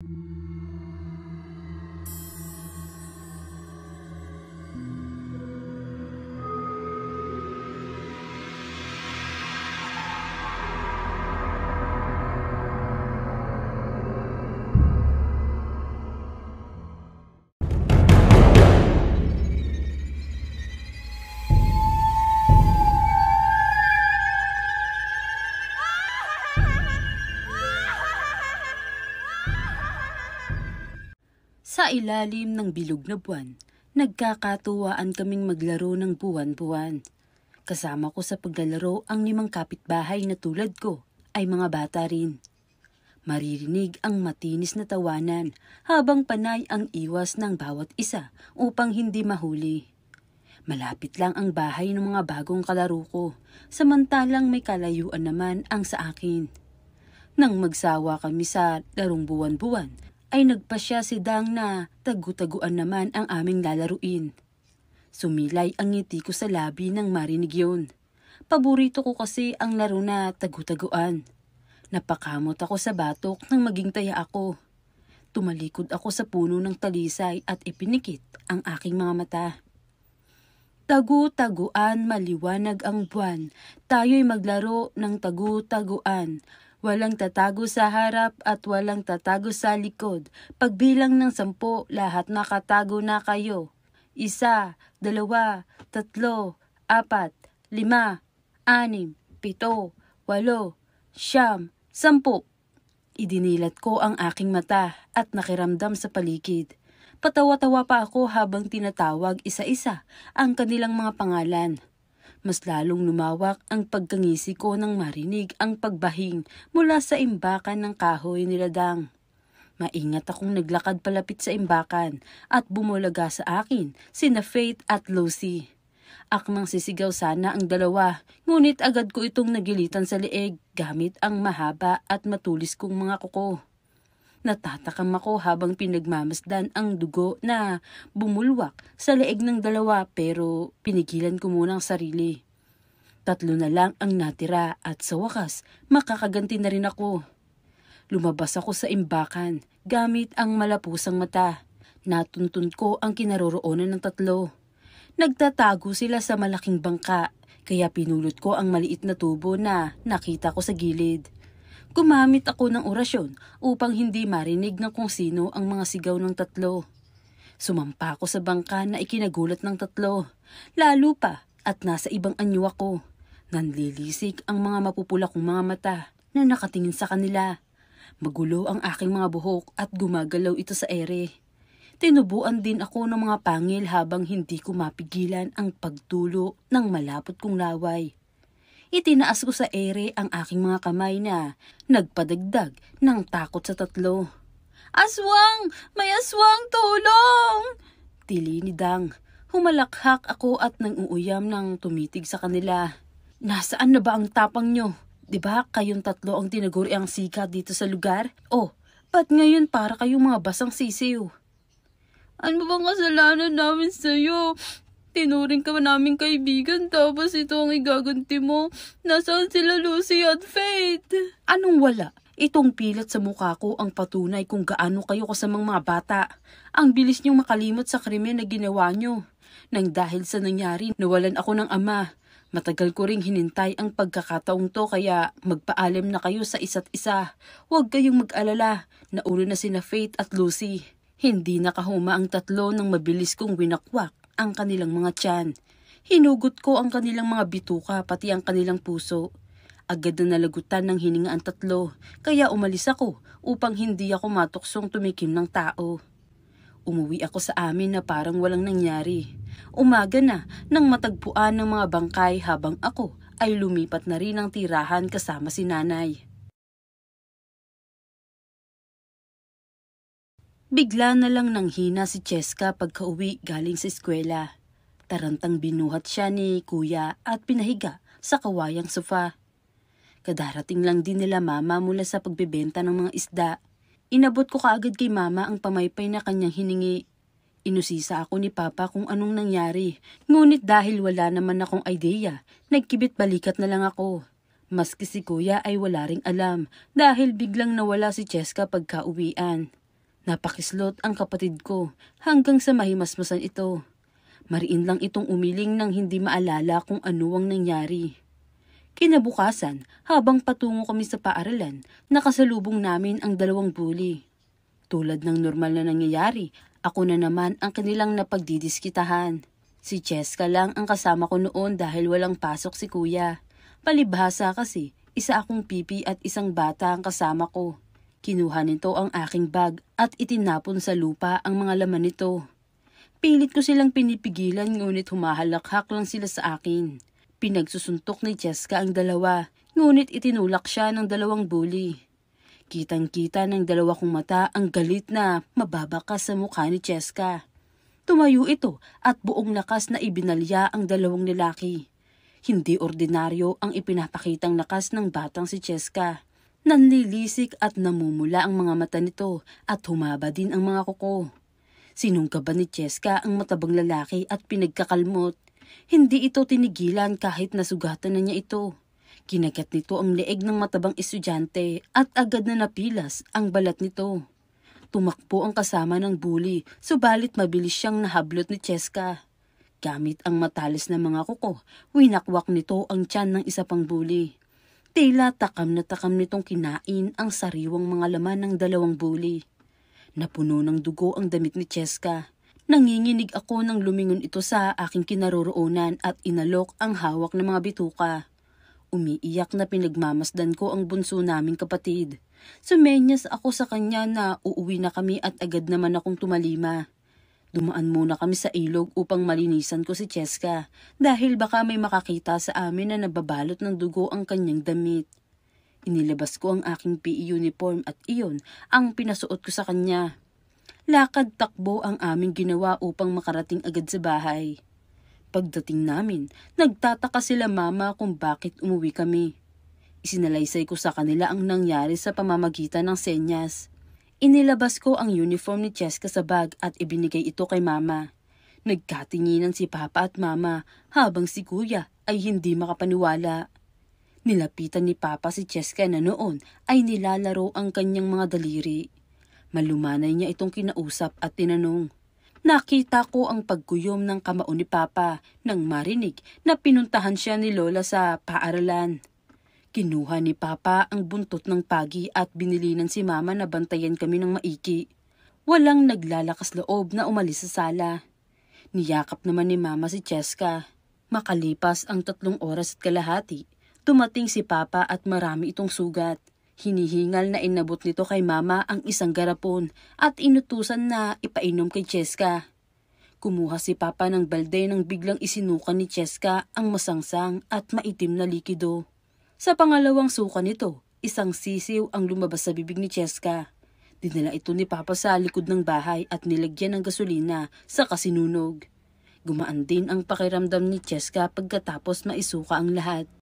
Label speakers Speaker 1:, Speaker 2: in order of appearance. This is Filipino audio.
Speaker 1: Thank you Sa ilalim ng bilog na buwan, nagkakatuwaan kaming maglaro ng buwan-buwan. Kasama ko sa paglalaro ang limang kapitbahay na tulad ko ay mga bata rin. Maririnig ang matinis na tawanan habang panay ang iwas ng bawat isa upang hindi mahuli. Malapit lang ang bahay ng mga bagong kalaro ko, samantalang may kalayuan naman ang sa akin. Nang magsawa kami sa larong buwan-buwan, ay nagpasya si Dang na tagutaguan naman ang aming lalaruin. Sumilay ang ngiti ko sa labi nang marinig yun. Paborito ko kasi ang laro na tagutaguan. Napakamot ako sa batok nang maging taya ako. Tumalikod ako sa puno ng talisay at ipinikit ang aking mga mata. Tagu-taguan, maliwanag ang buwan. Tayo'y maglaro ng tagu-taguan. Walang tatago sa harap at walang tatago sa likod. Pagbilang ng sampu, lahat nakatago na kayo. Isa, dalawa, tatlo, apat, lima, anim, pito, walo, siyam, sampu. Idinilat ko ang aking mata at nakiramdam sa paligid. Patawa-tawa pa ako habang tinatawag isa-isa ang kanilang mga pangalan. Mas lalong lumawak ang pagkangisi ko nang marinig ang pagbahing mula sa imbakan ng kahoy niladang. Maingat akong naglakad palapit sa imbakan at bumulaga sa akin sina Faith at Lucy. Akmang sisigaw sana ang dalawa, ngunit agad ko itong nagilitan sa leeg gamit ang mahaba at matulis kong mga kuko. Natatakam ako habang pinagmamasdan ang dugo na bumulwak sa leeg ng dalawa pero pinigilan ko muna ang sarili. Tatlo na lang ang natira at sa wakas makakaganti na rin ako. Lumabas ako sa imbakan gamit ang malapusang mata. Natuntun ko ang kinaroroonan ng tatlo. Nagtatago sila sa malaking bangka kaya pinulot ko ang maliit na tubo na nakita ko sa gilid. Gumamit ako ng orasyon upang hindi marinig ng kung sino ang mga sigaw ng tatlo. Sumampa ako sa bangka na ikinagulat ng tatlo. Lalo pa at nasa ibang anyo ako. Nanlilisik ang mga mapupula kong mga mata na nakatingin sa kanila. Magulo ang aking mga buhok at gumagalaw ito sa ere. Tinubuan din ako ng mga pangil habang hindi ko mapigilan ang pagtulo ng malapot kong laway itinaas ko sa ere ang aking mga kamay na nagpadagdag ng takot sa tatlo. Aswang! May aswang! Tulong! Tili ni Dang. Humalakhak ako at nang uuyam ng tumitig sa kanila. Nasaan na ba ang tapang nyo? Di ba kayong tatlo ang tinaguri ang sika dito sa lugar? Oh, ba't ngayon para kayong mga basang sisiw? Ano bang kasalanan namin sa'yo? Tinuring ka namin kaibigan tapos ito ang igaganti mo. Nasaan sila Lucy at Faith? Anong wala? Itong pilat sa mukha ko ang patunay kung gaano kayo kasamang mga bata. Ang bilis niyong makalimot sa krimen na ginawa niyo. Nang dahil sa nangyari, nawalan ako ng ama. Matagal ko ring hinintay ang pagkakataong to kaya magpaalam na kayo sa isa't isa. Huwag kayong mag-alala, nauna na sina Faith at Lucy. Hindi nakahuma ang tatlo nang mabilis kong winakwak ang kanilang mga tiyan. Hinugot ko ang kanilang mga bituka pati ang kanilang puso. Agad na nalagutan ng hininga ang tatlo, kaya umalis ako upang hindi ako matuksong tumikim ng tao. Umuwi ako sa amin na parang walang nangyari. Umaga na nang matagpuan ng mga bangkay habang ako ay lumipat na rin ang tirahan kasama si nanay. Bigla na lang nang hina si Cheska pagkauwi galing sa eskwela. Tarantang binuhat siya ni kuya at pinahiga sa kawayang sofa. Kadarating lang din nila mama mula sa pagbebenta ng mga isda. Inabot ko kaagad kay mama ang pamaypay na kanyang hiningi. Inusisa ako ni papa kung anong nangyari. Ngunit dahil wala naman akong ideya, nagkibit balikat na lang ako. Maski si kuya ay wala ring alam dahil biglang nawala si Cheska pagkauwian. Napakislot ang kapatid ko hanggang sa mahimasmasan ito. Mariin lang itong umiling nang hindi maalala kung ano ang nangyari. Kinabukasan, habang patungo kami sa paaralan, nakasalubong namin ang dalawang bully. Tulad ng normal na nangyayari, ako na naman ang kanilang napagdidiskitahan. Si Cheska lang ang kasama ko noon dahil walang pasok si kuya. Palibhasa kasi, isa akong pipi at isang bata ang kasama ko. Kinuha nito ang aking bag at itinapon sa lupa ang mga laman nito. Pilit ko silang pinipigilan ngunit humahalakhak lang sila sa akin. Pinagsusuntok ni Cheska ang dalawa, ngunit itinulak siya ng dalawang bully. Kitang-kita ng dalawa kong mata ang galit na mababakas sa mukha ni Cheska. Tumayo ito at buong lakas na ibinalya ang dalawang lalaki. Hindi ordinaryo ang ipinapakitang lakas ng batang si Cheska. Nanlilisik at namumula ang mga mata nito at humaba din ang mga kuko. Sinungkaban ni Cheska ang matabang lalaki at pinagkakalmot. Hindi ito tinigilan kahit nasugatan na niya ito. Kinagat nito ang leeg ng matabang estudyante at agad na napilas ang balat nito. Tumakbo ang kasama ng bully, subalit mabilis siyang nahablot ni Cheska. Gamit ang matalis na mga kuko, winakwak nito ang tiyan ng isa pang bully. Tila takam na takam nitong kinain ang sariwang mga laman ng dalawang buli. Napuno ng dugo ang damit ni Cheska. Nanginginig ako nang lumingon ito sa aking kinaroroonan at inalok ang hawak ng mga bituka. Umiiyak na pinagmamasdan ko ang bunso naming kapatid. Sumenyas ako sa kanya na uuwi na kami at agad naman akong tumalima. Dumaan muna kami sa ilog upang malinisan ko si Cheska dahil baka may makakita sa amin na nababalot ng dugo ang kanyang damit. Inilabas ko ang aking PE uniform at iyon ang pinasuot ko sa kanya. Lakad takbo ang aming ginawa upang makarating agad sa bahay. Pagdating namin, nagtataka sila mama kung bakit umuwi kami. Isinalaysay ko sa kanila ang nangyari sa pamamagitan ng senyas. Inilabas ko ang uniform ni Cheska sa bag at ibinigay ito kay mama. Nagkatinginan si papa at mama habang si kuya ay hindi makapaniwala. Nilapitan ni papa si Cheska na noon ay nilalaro ang kanyang mga daliri. Malumanay niya itong kinausap at tinanong. Nakita ko ang pagkuyom ng kamao ni papa nang marinig na pinuntahan siya ni Lola sa paaralan. Kinuha ni Papa ang buntot ng pagi at binilinan si Mama na bantayan kami ng maiki. Walang naglalakas loob na umalis sa sala. Niyakap naman ni Mama si Cheska. Makalipas ang tatlong oras at kalahati, tumating si Papa at marami itong sugat. Hinihingal na inabot nito kay Mama ang isang garapon at inutusan na ipainom kay Cheska. Kumuha si Papa ng balde nang biglang isinukan ni Cheska ang masangsang at maitim na likido. Sa pangalawang suka nito, isang sisiw ang lumabas sa bibig ni Cheska. Dinala ito ni Papa sa likod ng bahay at nilagyan ng gasolina sa kasinunog. Gumaan din ang pakiramdam ni Cheska pagkatapos maisuka ang lahat.